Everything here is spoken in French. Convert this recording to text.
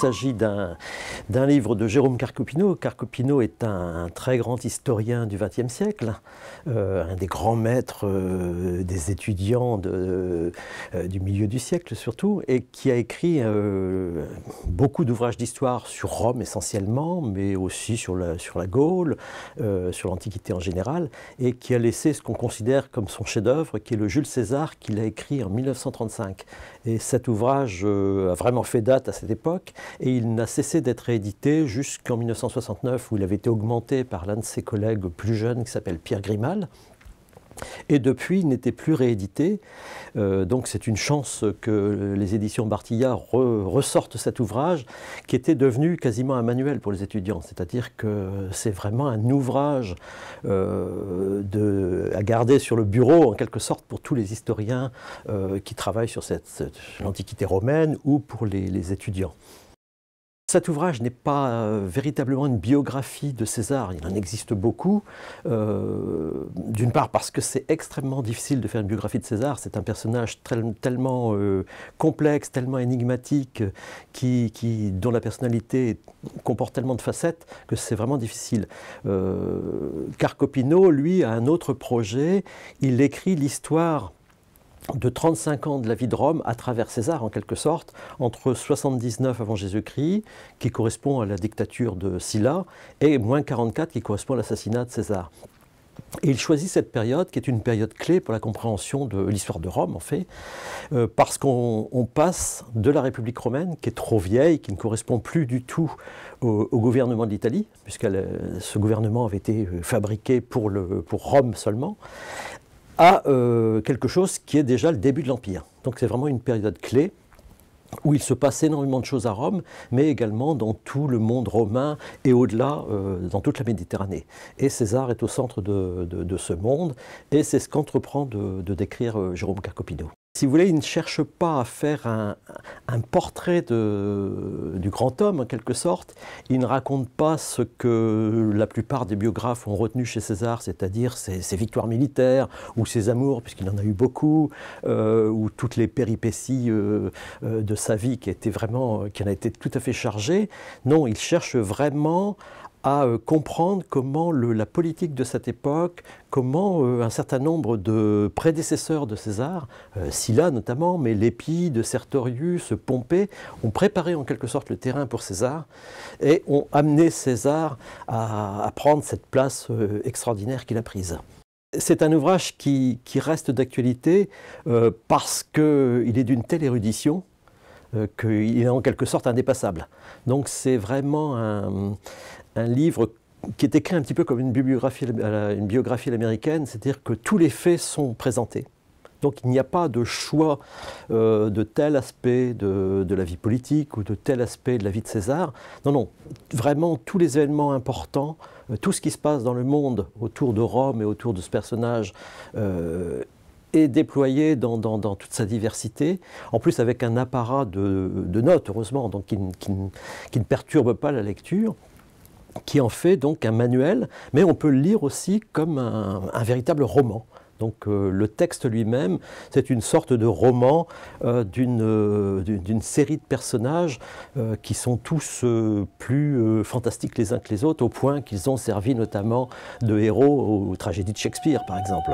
Il s'agit d'un livre de Jérôme Carcopino. Carcopino est un, très grand historien du XXe siècle, euh, un des grands maîtres euh, des étudiants euh, du milieu du siècle surtout, et qui a écrit beaucoup d'ouvrages d'histoire sur Rome essentiellement, mais aussi sur la, sur la Gaule, sur l'Antiquité en général, et qui a laissé ce qu'on considère comme son chef-d'œuvre, qui est le Jules César qu'il a écrit en 1935. Et cet ouvrage a vraiment fait date à cette époque et il n'a cessé d'être réédité jusqu'en 1969 où il avait été augmenté par l'un de ses collègues plus jeunes qui s'appelle Pierre Grimal. Et depuis, il n'était plus réédité. Euh, donc c'est une chance que les éditions Bartilla ressortent cet ouvrage qui était devenu quasiment un manuel pour les étudiants. C'est-à-dire que c'est vraiment un ouvrage euh, à garder sur le bureau en quelque sorte pour tous les historiens euh, qui travaillent sur l'Antiquité romaine ou pour les étudiants. Cet ouvrage n'est pas euh, véritablement une biographie de César, il en existe beaucoup. Euh, d'une part parce que c'est extrêmement difficile de faire une biographie de César, c'est un personnage tellement euh, complexe, tellement énigmatique, qui, dont la personnalité comporte tellement de facettes que c'est vraiment difficile. Carcopino, lui, a un autre projet, il écrit l'histoire de 35 ans de la vie de Rome à travers César, en quelque sorte, entre 79 avant Jésus-Christ, qui correspond à la dictature de Sylla, et moins 44, qui correspond à l'assassinat de César. Et il choisit cette période qui est une période clé pour la compréhension de l'histoire de Rome, en fait, euh, parce qu'on passe de la République romaine, qui est trop vieille, qui ne correspond plus du tout au, gouvernement de l'Italie, puisque euh, ce gouvernement avait été euh, fabriqué pour, le, pour Rome seulement, à euh, quelque chose qui est déjà le début de l'Empire. Donc c'est vraiment une période clé où il se passe énormément de choses à Rome, mais également dans tout le monde romain et au-delà, euh, dans toute la Méditerranée. Et César est au centre de, ce monde, et c'est ce qu'entreprend de, de décrire euh, Jérôme Carcopino si vous voulez, il ne cherche pas à faire un, portrait de, du grand homme, en quelque sorte. Il ne raconte pas ce que la plupart des biographes ont retenu chez César, c'est-à-dire ses, victoires militaires, ou ses amours, puisqu'il en a eu beaucoup, euh, ou toutes les péripéties euh, euh, de sa vie qui, était vraiment, qui en a été tout à fait chargée. Non, il cherche vraiment à euh, comprendre comment la politique de cette époque, comment euh, un certain nombre de prédécesseurs de César, euh, Sylla notamment, mais Lépide, Sertorius, Pompée, ont préparé en quelque sorte le terrain pour César et ont amené César à, prendre cette place extraordinaire qu'il a prise. C'est un ouvrage qui reste d'actualité parce qu'il est d'une telle érudition euh, qu'il est en quelque sorte indépassable. Donc c'est vraiment un, livre qui est écrit un petit peu comme une biographie euh, une biographie américaine, c'est-à-dire que tous les faits sont présentés. Donc il n'y a pas de choix euh, de tel aspect de, la vie politique ou de tel aspect de la vie de César. Non, non, vraiment tous les événements importants, tout ce qui se passe dans le monde autour de Rome et autour de ce personnage et déployé dans, dans, toute sa diversité, en plus avec un apparat de, de notes, heureusement, donc qui, qui, ne perturbe pas la lecture, qui en fait donc un manuel, mais on peut le lire aussi comme un, un véritable roman. Donc euh, le texte lui-même, c'est une sorte de roman euh, euh, d'une série de personnages qui sont tous plus fantastiques les uns que les autres, au point qu'ils ont servi notamment de héros aux tragédies de Shakespeare, par exemple.